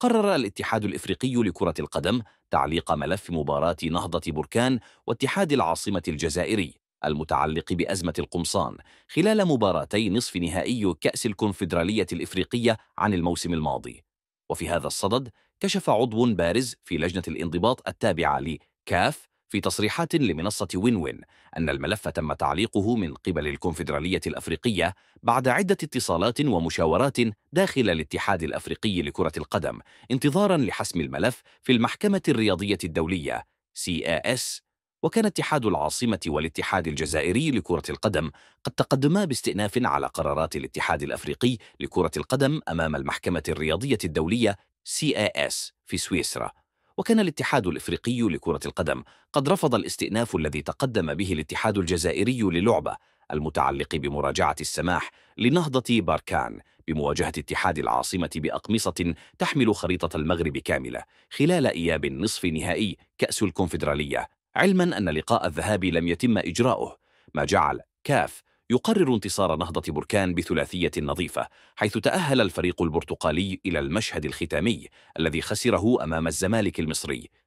قرر الاتحاد الإفريقي لكرة القدم تعليق ملف مباراة نهضة بركان واتحاد العاصمة الجزائري المتعلق بأزمة القمصان خلال مباراتي نصف نهائي كأس الكونفدرالية الإفريقية عن الموسم الماضي وفي هذا الصدد كشف عضو بارز في لجنة الانضباط التابعة لكاف في تصريحات لمنصة وين وين أن الملف تم تعليقه من قبل الكونفدرالية الأفريقية بعد عدة اتصالات ومشاورات داخل الاتحاد الأفريقي لكرة القدم انتظارا لحسم الملف في المحكمة الرياضية الدولية CAS إيه وكان اتحاد العاصمة والاتحاد الجزائري لكرة القدم قد تقدما باستئناف على قرارات الاتحاد الأفريقي لكرة القدم أمام المحكمة الرياضية الدولية CAS إيه في سويسرا وكان الاتحاد الإفريقي لكرة القدم قد رفض الاستئناف الذي تقدم به الاتحاد الجزائري للعبة المتعلق بمراجعة السماح لنهضة باركان بمواجهة اتحاد العاصمة بأقمصة تحمل خريطة المغرب كاملة خلال إياب نصف نهائي كأس الكونفدرالية علما أن لقاء الذهاب لم يتم إجراؤه ما جعل كاف يقرر انتصار نهضة بركان بثلاثية نظيفة حيث تأهل الفريق البرتقالي إلى المشهد الختامي الذي خسره أمام الزمالك المصري